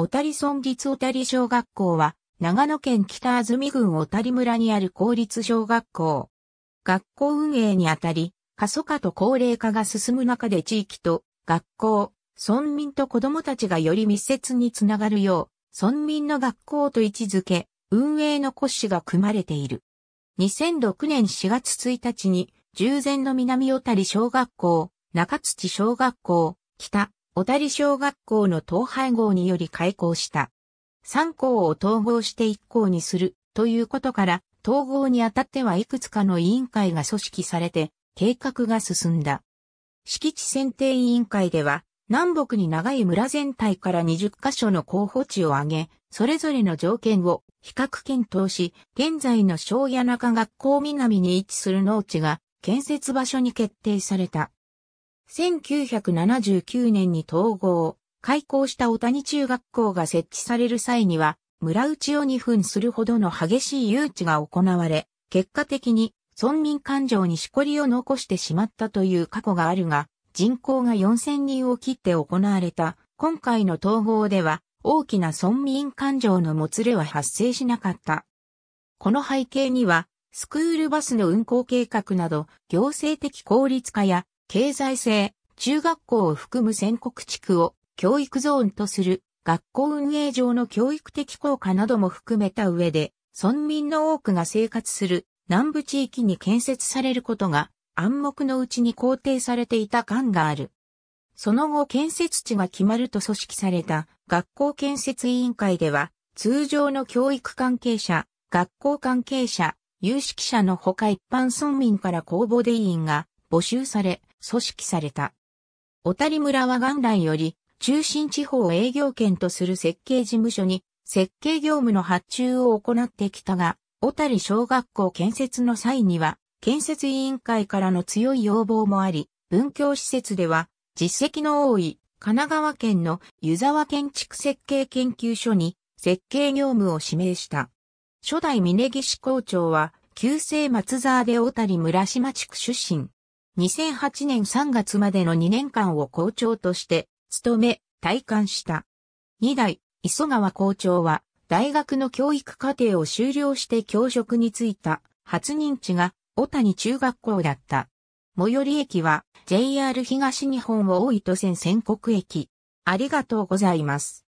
小谷村立小谷小学校は、長野県北安住郡小谷村にある公立小学校。学校運営にあたり、過疎化と高齢化が進む中で地域と学校、村民と子供たちがより密接につながるよう、村民の学校と位置づけ、運営の骨子が組まれている。2006年4月1日に、従前の南小谷小学校、中土小学校、北小谷小学校の統廃合により開校した。3校を統合して一校にするということから、統合にあたってはいくつかの委員会が組織されて、計画が進んだ。敷地選定委員会では、南北に長い村全体から20カ所の候補地を挙げ、それぞれの条件を比較検討し、現在の小谷中学校南に位置する農地が建設場所に決定された。1979年に統合、開校した小谷中学校が設置される際には、村内を2分するほどの激しい誘致が行われ、結果的に村民感情にしこりを残してしまったという過去があるが、人口が4000人を切って行われた、今回の統合では、大きな村民感情のもつれは発生しなかった。この背景には、スクールバスの運行計画など、行政的効率化や経済性、中学校を含む全国地区を教育ゾーンとする学校運営上の教育的効果なども含めた上で、村民の多くが生活する南部地域に建設されることが暗黙のうちに肯定されていた感がある。その後建設地が決まると組織された学校建設委員会では、通常の教育関係者、学校関係者、有識者のほか一般村民から公募で委員が募集され、組織された。小谷村は元来より、中心地方営業圏とする設計事務所に、設計業務の発注を行ってきたが、小谷小学校建設の際には、建設委員会からの強い要望もあり、文教施設では、実績の多い神奈川県の湯沢建築設計研究所に設計業務を指名した。初代峯岸校長は、旧姓松沢で小谷村島地区出身。2008年3月までの2年間を校長として、務め、退官した。2代、磯川校長は、大学の教育課程を修了して教職に就いた、初任地が、小谷中学校だった。最寄り駅は、JR 東日本を大糸線仙国駅。ありがとうございます。